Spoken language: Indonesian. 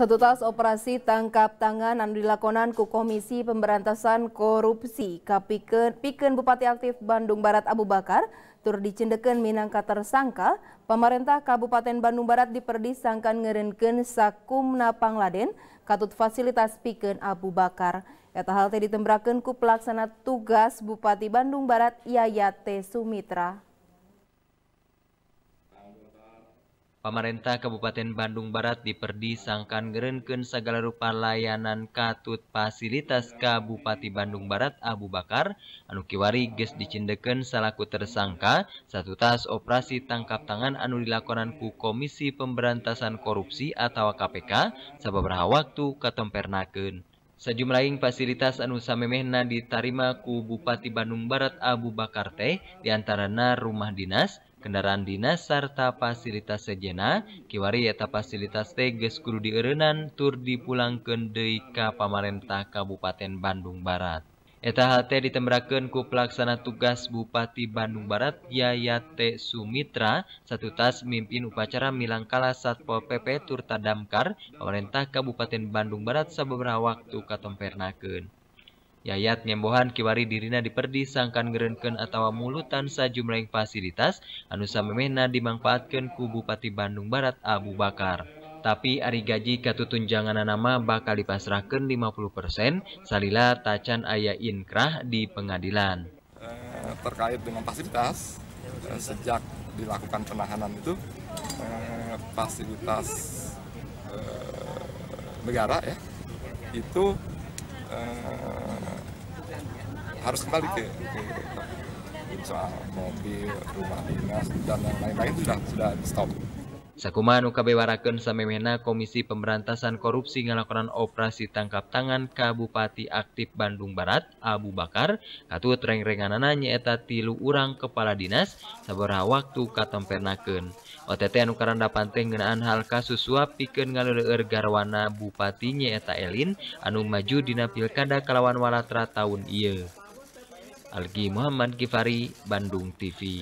Satu tas operasi tangkap tangan yang dilakonan ku Komisi Pemberantasan Korupsi (KPK) Piken Bupati Aktif Bandung Barat Abu Bakar tur dicindeken minangka tersangka pemerintah Kabupaten Bandung Barat diperdi sangkan sakum sakumna pangladen katut fasilitas Piken Abu Bakar eta hal teh ditembrakan ku pelaksana tugas Bupati Bandung Barat Yayat T Sumitra Pemerintah Kabupaten Bandung Barat diperdisangkan gerenken segala rupa layanan katut fasilitas Kabupati Bandung Barat Abu Bakar Anukiwari kiwari geus dicindeken salaku tersangka satu tas operasi tangkap tangan anu dilakonan ku Komisi Pemberantasan Korupsi atau KPK sababaraha waktu katempernakeun. Sejumlah fasilitas anu samemehna ditarima ku Bupati Bandung Barat Abu Bakar teh diantarana rumah dinas, kendaraan dinas serta fasilitas sejena, kiwari eta fasilitas teh geus kudu dieurenan tur dipulangkeun deui ka pamarentah Kabupaten Bandung Barat. Eta hal teh ditembrakeun ku pelaksana tugas Bupati Bandung Barat Yayate Sumitra satutas mimpin upacara milangkala Satpol PP tur tadamkar pemerintah Kabupaten Bandung Barat sababaraha waktu katempernakeun. Yayat nyembuhan kiwari dirina diperdi sangkan ngerenken atau mulutan sajumlah fasilitas anusa memena dimanfaatkan ku Bupati Bandung Barat Abu Bakar. Tapi ari gaji tunjangan nama bakal dipasrahkan 50% salila tacan ayah inkrah di pengadilan. Eh, terkait dengan fasilitas, eh, sejak dilakukan penahanan itu, eh, fasilitas eh, negara ya, itu Eh, harus kembali ke, ke soal mobil, rumah dinas dan yang lain-lain sudah sudah stop. man ukaBwaraen Sammena komisi pemerantasan korupsi ngalaporan operasi tangkap tangan Kabupati aktif Bandung Barat Abu Bakar Katureng renganana anyeeta tilu urang kepala dinas sabera waktu kato penaakken OTTNkaraanda panteaan hal kasuswa piken Garwana bupati nyeeta elin anu maju dinapil Kanda kalawan walatra tahun I Algi Muhammad Kifari Bandung TV